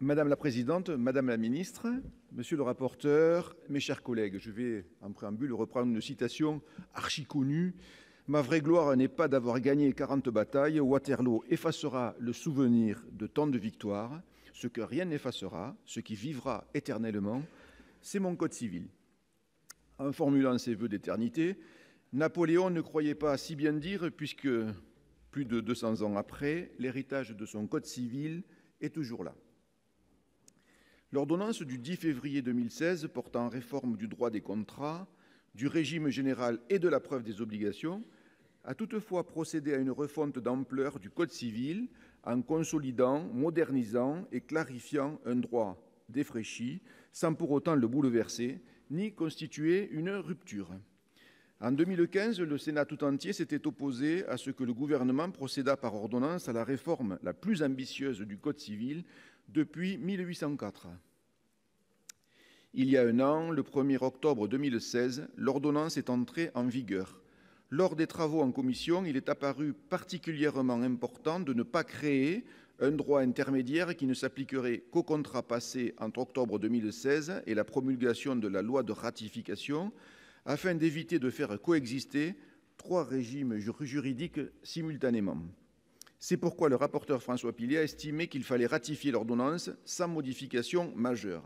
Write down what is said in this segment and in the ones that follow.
Madame la présidente, madame la ministre, monsieur le rapporteur, mes chers collègues, je vais en préambule reprendre une citation archi connue ma vraie gloire n'est pas d'avoir gagné 40 batailles Waterloo effacera le souvenir de tant de victoires, ce que rien n'effacera, ce qui vivra éternellement, c'est mon code civil. En formulant ses voeux d'éternité, Napoléon ne croyait pas si bien dire puisque plus de 200 ans après, l'héritage de son code civil est toujours là. L'ordonnance du 10 février 2016 portant réforme du droit des contrats, du régime général et de la preuve des obligations a toutefois procédé à une refonte d'ampleur du Code civil en consolidant, modernisant et clarifiant un droit défraîchi sans pour autant le bouleverser ni constituer une rupture. En 2015, le Sénat tout entier s'était opposé à ce que le gouvernement procédât par ordonnance à la réforme la plus ambitieuse du Code civil depuis 1804. Il y a un an, le 1er octobre 2016, l'ordonnance est entrée en vigueur. Lors des travaux en commission, il est apparu particulièrement important de ne pas créer un droit intermédiaire qui ne s'appliquerait qu'au contrat passé entre octobre 2016 et la promulgation de la loi de ratification, afin d'éviter de faire coexister trois régimes juridiques simultanément. C'est pourquoi le rapporteur François Pillier a estimé qu'il fallait ratifier l'ordonnance sans modification majeure.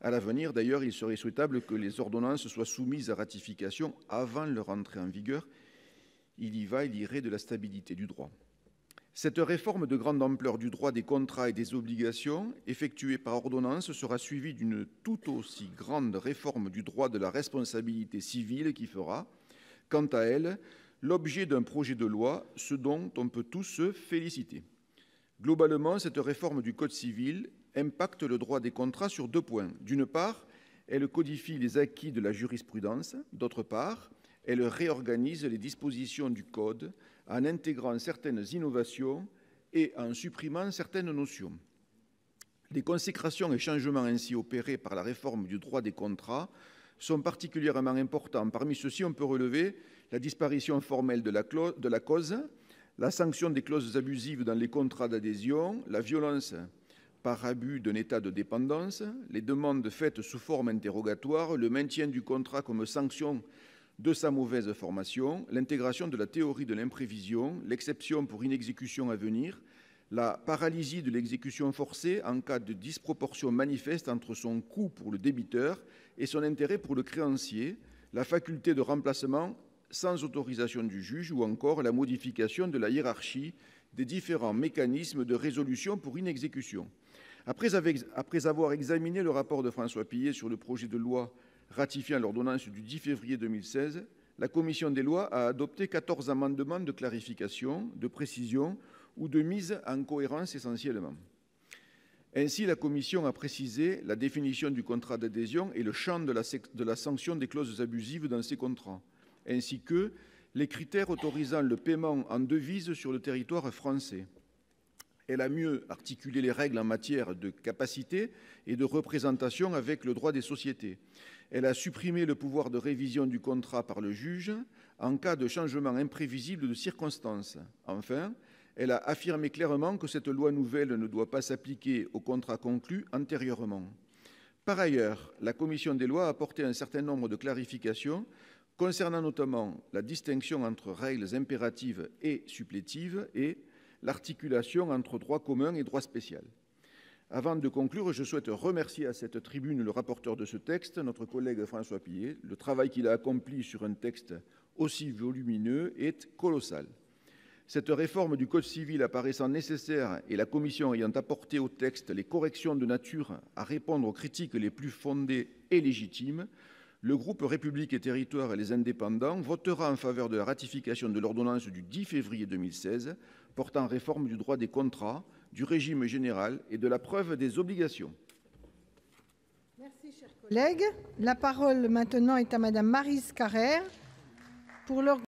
À l'avenir, d'ailleurs, il serait souhaitable que les ordonnances soient soumises à ratification avant leur entrée en vigueur. Il y va, il irait de la stabilité du droit. Cette réforme de grande ampleur du droit des contrats et des obligations, effectuée par ordonnance, sera suivie d'une tout aussi grande réforme du droit de la responsabilité civile qui fera, quant à elle, l'objet d'un projet de loi, ce dont on peut tous se féliciter. Globalement, cette réforme du Code civil impacte le droit des contrats sur deux points. D'une part, elle codifie les acquis de la jurisprudence. D'autre part, elle réorganise les dispositions du Code en intégrant certaines innovations et en supprimant certaines notions. Les consécrations et changements ainsi opérés par la réforme du droit des contrats sont particulièrement importants. Parmi ceux-ci, on peut relever la disparition formelle de la, cause, la sanction des clauses abusives dans les contrats d'adhésion, la violence par abus d'un état de dépendance, les demandes faites sous forme interrogatoire, le maintien du contrat comme sanction de sa mauvaise formation, l'intégration de la théorie de l'imprévision, l'exception pour inexécution à venir, la paralysie de l'exécution forcée en cas de disproportion manifeste entre son coût pour le débiteur et son intérêt pour le créancier, la faculté de remplacement sans autorisation du juge ou encore la modification de la hiérarchie des différents mécanismes de résolution pour une Après, après avoir examiné le rapport de François Pillet sur le projet de loi ratifiant l'ordonnance du 10 février 2016, la commission des lois a adopté 14 amendements de clarification, de précision ou de mise en cohérence essentiellement. Ainsi, la commission a précisé la définition du contrat d'adhésion et le champ de la sanction des clauses abusives dans ces contrats ainsi que les critères autorisant le paiement en devises sur le territoire français. Elle a mieux articulé les règles en matière de capacité et de représentation avec le droit des sociétés. Elle a supprimé le pouvoir de révision du contrat par le juge en cas de changement imprévisible de circonstances. Enfin, elle a affirmé clairement que cette loi nouvelle ne doit pas s'appliquer aux contrats conclus antérieurement. Par ailleurs, la commission des lois a apporté un certain nombre de clarifications concernant notamment la distinction entre règles impératives et supplétives et l'articulation entre droit commun et droit spécial. Avant de conclure, je souhaite remercier à cette tribune le rapporteur de ce texte, notre collègue François Pillet. Le travail qu'il a accompli sur un texte aussi volumineux est colossal. Cette réforme du Code civil apparaissant nécessaire et la Commission ayant apporté au texte les corrections de nature à répondre aux critiques les plus fondées et légitimes, le groupe République et Territoires et les Indépendants votera en faveur de la ratification de l'ordonnance du 10 février 2016 portant réforme du droit des contrats, du régime général et de la preuve des obligations. Merci, chers collègues. La parole maintenant est à Madame Marise Carrère pour